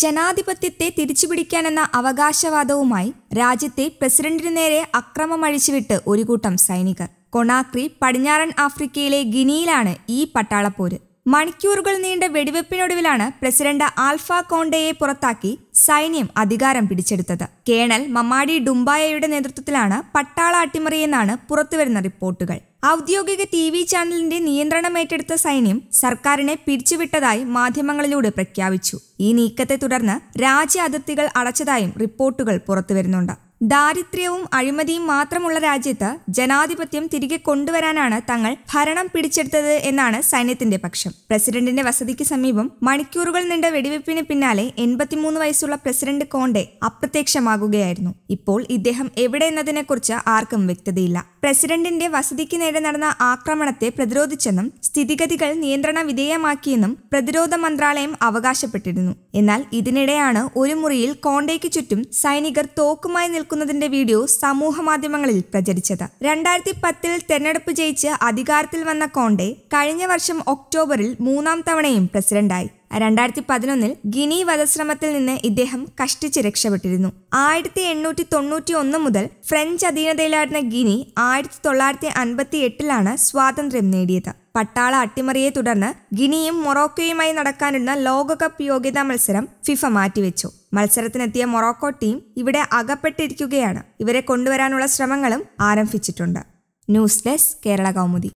ജനാധിപത്യത്തെ തിരിച്ചുപിടിക്കാനെന്ന അവകാശവാദവുമായി രാജ്യത്തെ പ്രസിഡന്റിനു നേരെ അക്രമമഴിച്ചുവിട്ട് ഒരു കൂട്ടം സൈനികർ കൊണാക്രി പടിഞ്ഞാറൻ ആഫ്രിക്കയിലെ ഗിനിയിലാണ് ഈ പട്ടാളപ്പോര് മണിക്കൂറുകൾ നീണ്ട വെടിവെപ്പിനൊടുവിലാണ് പ്രസിഡന്റ് ആൽഫ കോണ്ടയെ പുറത്താക്കി സൈന്യം അധികാരം പിടിച്ചെടുത്തത് കേണൽ മമ്മാടി ഡുംബായയുടെ നേതൃത്വത്തിലാണ് പട്ടാള അട്ടിമറിയെന്നാണ് പുറത്തുവരുന്ന റിപ്പോർട്ടുകൾ ഔദ്യോഗിക ടി വി ചാനലിന്റെ നിയന്ത്രണം ഏറ്റെടുത്ത സൈന്യം സർക്കാരിനെ പിരിച്ചുവിട്ടതായി മാധ്യമങ്ങളിലൂടെ പ്രഖ്യാപിച്ചു ഈ നീക്കത്തെ തുടർന്ന് രാജ്യ അതിർത്തികൾ അടച്ചതായും റിപ്പോർട്ടുകൾ പുറത്തുവരുന്നുണ്ട് ദാരിദ്ര്യവും അഴിമതിയും മാത്രമുള്ള രാജ്യത്ത് ജനാധിപത്യം തിരികെ കൊണ്ടുവരാനാണ് തങ്ങൾ ഭരണം പിടിച്ചെടുത്തത് എന്നാണ് സൈന്യത്തിന്റെ പക്ഷം പ്രസിഡന്റിന്റെ വസതിക്ക് സമീപം മണിക്കൂറുകൾ നീണ്ട വെടിവെപ്പിന് പിന്നാലെ എൺപത്തിമൂന്ന് വയസ്സുള്ള പ്രസിഡന്റ് കോണ്ടെ അപ്രത്യക്ഷമാകുകയായിരുന്നു ഇപ്പോൾ ഇദ്ദേഹം എവിടെ എന്നതിനെക്കുറിച്ച് ആർക്കും വ്യക്തതയില്ല പ്രസിഡന്റിന്റെ വസതിക്ക് നേരെ നടന്ന ആക്രമണത്തെ പ്രതിരോധിച്ചെന്നും സ്ഥിതിഗതികൾ നിയന്ത്രണ വിധേയമാക്കിയെന്നും പ്രതിരോധ മന്ത്രാലയം അവകാശപ്പെട്ടിരുന്നു എന്നാൽ ഇതിനിടെയാണ് ഒരു മുറിയിൽ കോണ്ടയ്ക്ക് ചുറ്റും സൈനികർ തോക്കുമായി വെക്കുന്നതിന്റെ വീഡിയോ സമൂഹ മാധ്യമങ്ങളിൽ പ്രചരിച്ചത് രണ്ടായിരത്തി പത്തിൽ തെരഞ്ഞെടുപ്പ് ജയിച്ച് അധികാരത്തിൽ വന്ന കോണ്ടെ കഴിഞ്ഞ വർഷം ഒക്ടോബറിൽ മൂന്നാം തവണയും പ്രസിഡന്റായി രണ്ടായിരത്തി പതിനൊന്നിൽ ഗിനി വധശ്രമത്തിൽ നിന്ന് ഇദ്ദേഹം കഷ്ടിച്ച് രക്ഷപ്പെട്ടിരുന്നു ആയിരത്തി എണ്ണൂറ്റി തൊണ്ണൂറ്റി ഒന്ന് മുതൽ ഫ്രഞ്ച് അധീനതയിലായിരുന്ന ഗിനി ആയിരത്തി തൊള്ളായിരത്തി അൻപത്തി എട്ടിലാണ് സ്വാതന്ത്ര്യം നേടിയത് പട്ടാള അട്ടിമറിയെ തുടർന്ന് ഗിനിയും മൊറോക്കോയുമായി നടക്കാനിരുന്ന ലോകകപ്പ് യോഗ്യതാ മത്സരം ഫിഫ മാറ്റിവെച്ചു മത്സരത്തിനെത്തിയ മൊറോക്കോ ടീം ഇവിടെ അകപ്പെട്ടിരിക്കുകയാണ് ഇവരെ കൊണ്ടുവരാനുള്ള ശ്രമങ്ങളും ആരംഭിച്ചിട്ടുണ്ട് ന്യൂസ് ഡെസ്ക് കേരള കൗമുദി